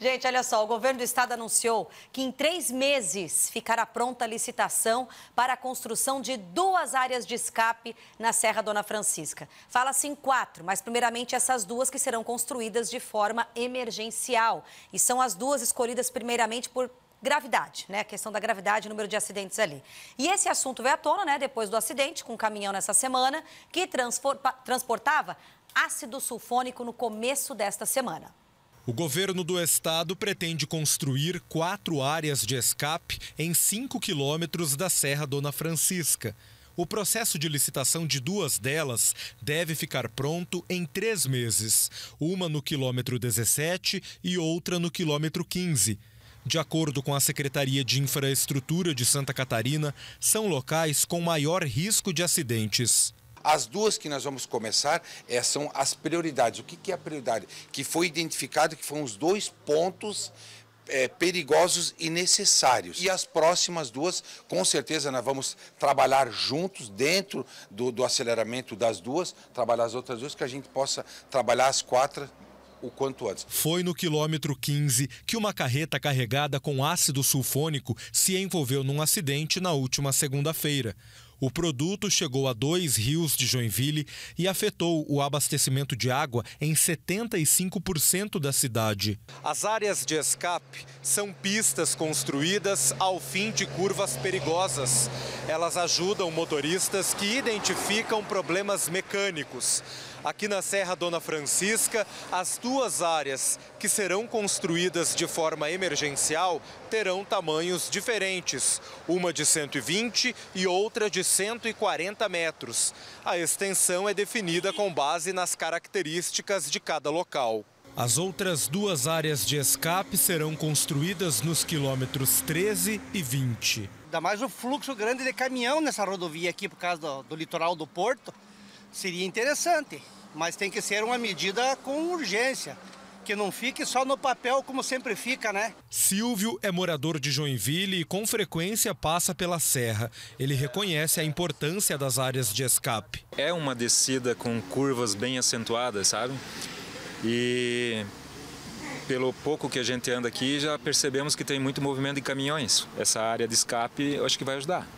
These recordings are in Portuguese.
Gente, olha só, o governo do estado anunciou que em três meses ficará pronta a licitação para a construção de duas áreas de escape na Serra Dona Francisca. Fala-se em assim, quatro, mas primeiramente essas duas que serão construídas de forma emergencial. E são as duas escolhidas primeiramente por gravidade, né? A questão da gravidade, número de acidentes ali. E esse assunto veio à tona, né? Depois do acidente com um caminhão nessa semana que transportava ácido sulfônico no começo desta semana. O governo do estado pretende construir quatro áreas de escape em 5 quilômetros da Serra Dona Francisca. O processo de licitação de duas delas deve ficar pronto em três meses, uma no quilômetro 17 e outra no quilômetro 15. De acordo com a Secretaria de Infraestrutura de Santa Catarina, são locais com maior risco de acidentes. As duas que nós vamos começar é, são as prioridades. O que, que é a prioridade? Que foi identificado que foram os dois pontos é, perigosos e necessários. E as próximas duas, com certeza, nós vamos trabalhar juntos, dentro do, do aceleramento das duas, trabalhar as outras duas, que a gente possa trabalhar as quatro o quanto antes. Foi no quilômetro 15 que uma carreta carregada com ácido sulfônico se envolveu num acidente na última segunda-feira. O produto chegou a dois rios de Joinville e afetou o abastecimento de água em 75% da cidade. As áreas de escape são pistas construídas ao fim de curvas perigosas. Elas ajudam motoristas que identificam problemas mecânicos. Aqui na Serra Dona Francisca, as duas áreas que serão construídas de forma emergencial terão tamanhos diferentes, uma de 120 e outra de 140 metros. A extensão é definida com base nas características de cada local. As outras duas áreas de escape serão construídas nos quilômetros 13 e 20. Ainda mais o fluxo grande de caminhão nessa rodovia aqui, por causa do, do litoral do porto, seria interessante, mas tem que ser uma medida com urgência que não fique só no papel como sempre fica, né? Silvio é morador de Joinville e com frequência passa pela serra. Ele reconhece a importância das áreas de escape. É uma descida com curvas bem acentuadas, sabe? E pelo pouco que a gente anda aqui, já percebemos que tem muito movimento de caminhões. Essa área de escape, eu acho que vai ajudar.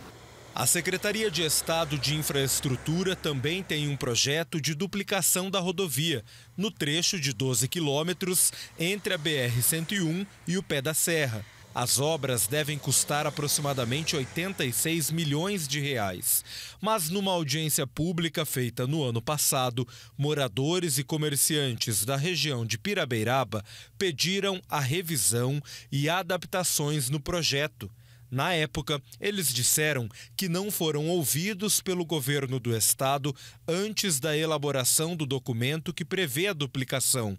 A Secretaria de Estado de Infraestrutura também tem um projeto de duplicação da rodovia, no trecho de 12 quilômetros entre a BR-101 e o Pé da Serra. As obras devem custar aproximadamente 86 milhões de reais. Mas numa audiência pública feita no ano passado, moradores e comerciantes da região de Pirabeiraba pediram a revisão e adaptações no projeto. Na época, eles disseram que não foram ouvidos pelo governo do estado antes da elaboração do documento que prevê a duplicação.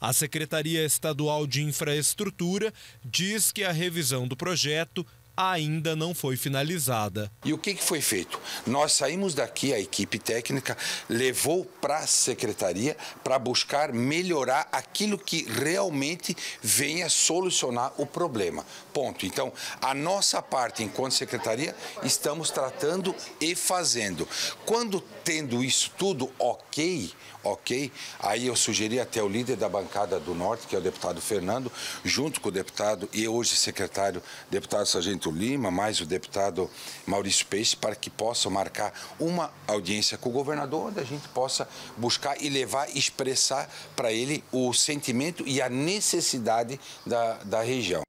A Secretaria Estadual de Infraestrutura diz que a revisão do projeto ainda não foi finalizada. E o que, foi feito? Nós saímos daqui, a equipe técnica levou para a secretaria para buscar melhorar aquilo que realmente venha solucionar o problema. Ponto. Então, a nossa parte enquanto secretaria estamos tratando e fazendo. Quando tendo isso tudo ok, ok, aí eu sugeri até o líder da bancada do Norte, que é o deputado Fernando, junto com o deputado e hoje secretário, deputado Sargento Augusto Lima, mais o deputado Maurício Peixe, para que possam marcar uma audiência com o governador, onde a gente possa buscar e levar, expressar para ele o sentimento e a necessidade da, da região.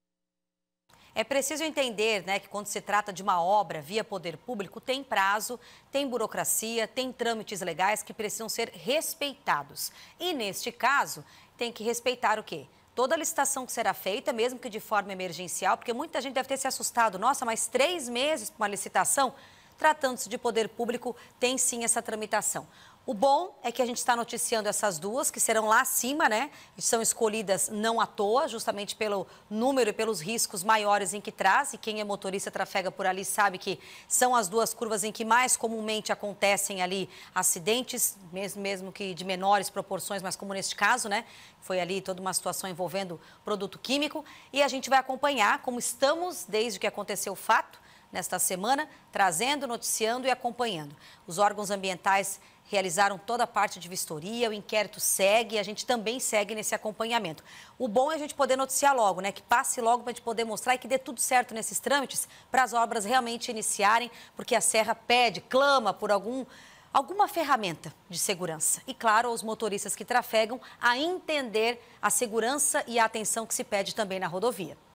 É preciso entender né, que quando se trata de uma obra via poder público, tem prazo, tem burocracia, tem trâmites legais que precisam ser respeitados. E neste caso, tem que respeitar o quê? toda a licitação que será feita, mesmo que de forma emergencial, porque muita gente deve ter se assustado. Nossa, mas três meses para uma licitação? Tratando-se de poder público, tem sim essa tramitação. O bom é que a gente está noticiando essas duas, que serão lá acima, né? E são escolhidas não à toa, justamente pelo número e pelos riscos maiores em que traz. E quem é motorista trafega por ali sabe que são as duas curvas em que mais comumente acontecem ali acidentes, mesmo que de menores proporções, mas como neste caso, né? Foi ali toda uma situação envolvendo produto químico. E a gente vai acompanhar como estamos desde que aconteceu o fato nesta semana, trazendo, noticiando e acompanhando. Os órgãos ambientais realizaram toda a parte de vistoria, o inquérito segue e a gente também segue nesse acompanhamento. O bom é a gente poder noticiar logo, né? Que passe logo para a gente poder mostrar e que dê tudo certo nesses trâmites para as obras realmente iniciarem, porque a Serra pede, clama por algum alguma ferramenta de segurança. E, claro, aos motoristas que trafegam a entender a segurança e a atenção que se pede também na rodovia.